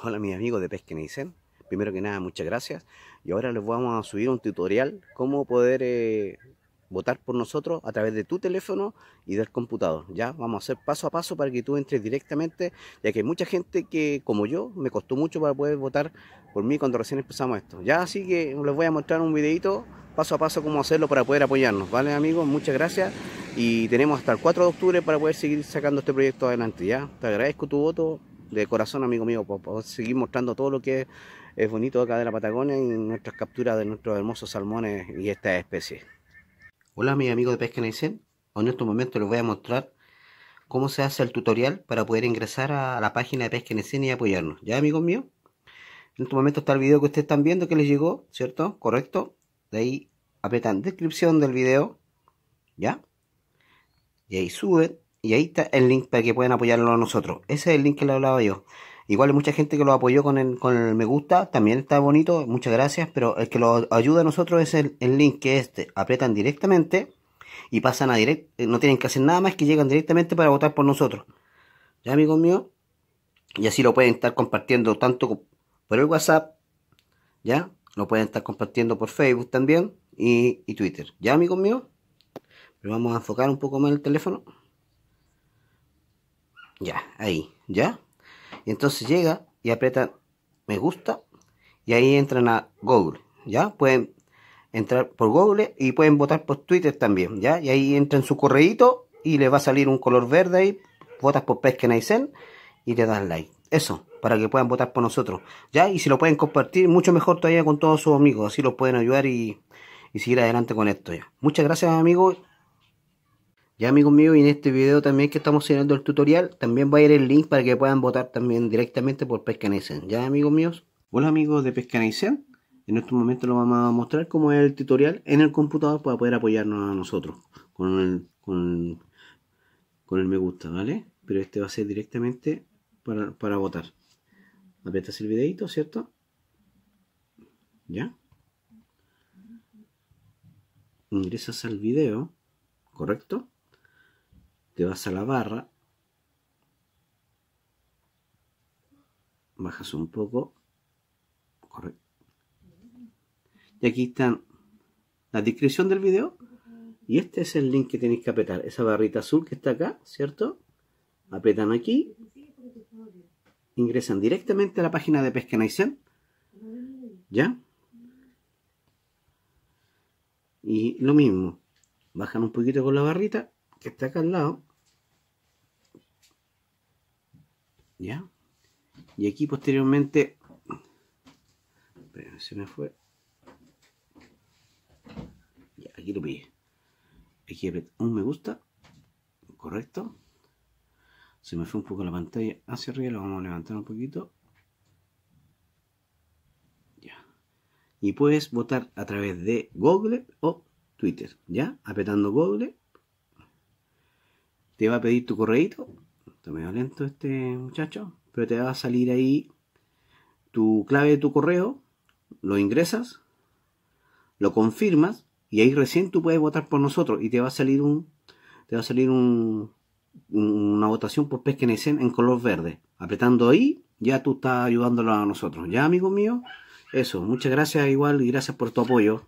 Hola mis amigos de Pesca Primero que nada, muchas gracias. Y ahora les vamos a subir un tutorial cómo poder eh, votar por nosotros a través de tu teléfono y del computador. Ya vamos a hacer paso a paso para que tú entres directamente, ya que hay mucha gente que, como yo, me costó mucho para poder votar por mí cuando recién empezamos esto. Ya así que les voy a mostrar un videito paso a paso cómo hacerlo para poder apoyarnos. ¿Vale amigos? Muchas gracias. Y tenemos hasta el 4 de octubre para poder seguir sacando este proyecto adelante. Ya te agradezco tu voto de corazón, amigo mío, por, seguir mostrando todo lo que es bonito acá de la Patagonia y nuestras capturas de nuestros hermosos salmones y estas especies. Hola, mis amigos de Pesca En este momento les voy a mostrar cómo se hace el tutorial para poder ingresar a la página de Pesca y apoyarnos. ¿Ya, amigos míos? En este momento está el video que ustedes están viendo que les llegó, ¿cierto? Correcto. De ahí apretan descripción del video, ¿ya? Y ahí suben y ahí está el link para que puedan apoyarlo a nosotros. Ese es el link que le hablaba yo. Igual hay mucha gente que lo apoyó con el, con el me gusta, también está bonito, muchas gracias, pero el que lo ayuda a nosotros es el, link que este. Apretan directamente y pasan a direct, no tienen que hacer nada más que llegan directamente para votar por nosotros. ¿Ya, amigos míos? Y así lo pueden estar compartiendo tanto por el WhatsApp, ¿ya? Lo pueden estar compartiendo por Facebook también y, y Twitter. ¿Ya, amigos míos? Pero vamos a enfocar un poco más el teléfono. Ya, ahí, ¿ya? Y entonces llega y aprieta me gusta y ahí entran a Google, ¿ya? Pueden entrar por Google y pueden votar por Twitter también, ¿ya? Y ahí entran su correíto y les va a salir un color verde ahí, votas por Pesca y le dan like. Eso, para que puedan votar por nosotros, ¿ya? Y si lo pueden compartir, mucho mejor todavía con todos sus amigos, así lo pueden ayudar y, y seguir adelante con esto, ¿ya? Muchas gracias, amigos. Ya amigos míos, y en este video también que estamos haciendo el tutorial, también va a ir el link para que puedan votar también directamente por Pescanicen. Ya amigos míos. Hola amigos de Pescanicen. En este momento lo vamos a mostrar cómo es el tutorial en el computador para poder apoyarnos a nosotros con el, con, el me gusta, ¿vale? Pero este va a ser directamente para, para votar. Aprietas el videito, ¿cierto? ¿Ya? Ingresas al video, ¿correcto? te vas a la barra, bajas un poco, correcto. Y aquí están la descripción del video y este es el link que tenéis que apretar, esa barrita azul que está acá, ¿cierto? Apretan aquí, ingresan directamente a la página de Pesca Naisen, ¿ya? Y lo mismo, bajan un poquito con la barrita que está acá al lado ¿Ya? Y aquí posteriormente... se me fue. aquí lo pillé. Aquí un me gusta. Correcto. Se me fue un poco la pantalla hacia arriba. Lo vamos a levantar un poquito. Ya. Y puedes votar a través de Google o Twitter. ¿Ya? Apretando Google. Te va a pedir tu correo medio lento este muchacho, pero te va a salir ahí tu clave de tu correo, lo ingresas, lo confirmas y ahí recién tú puedes votar por nosotros y te va a salir un te va a salir un, una votación por pesquenes en color verde. Apretando ahí, ya tú estás ayudándolo a nosotros. Ya, amigo mío, eso. Muchas gracias igual y gracias por tu apoyo.